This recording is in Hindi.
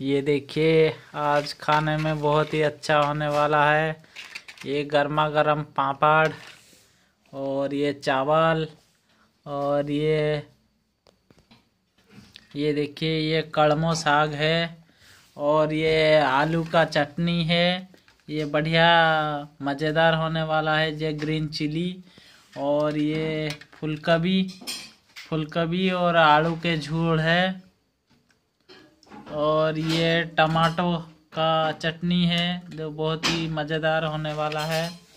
ये देखिए आज खाने में बहुत ही अच्छा होने वाला है ये गर्मा गर्म पापड़ और ये चावल और ये ये देखिए ये कड़मो साग है और ये आलू का चटनी है ये बढ़िया मज़ेदार होने वाला है ये ग्रीन चिली और ये फुलकभी फुलकभी और आलू के झूड़ है और ये टमाटो का चटनी है जो बहुत ही मज़ेदार होने वाला है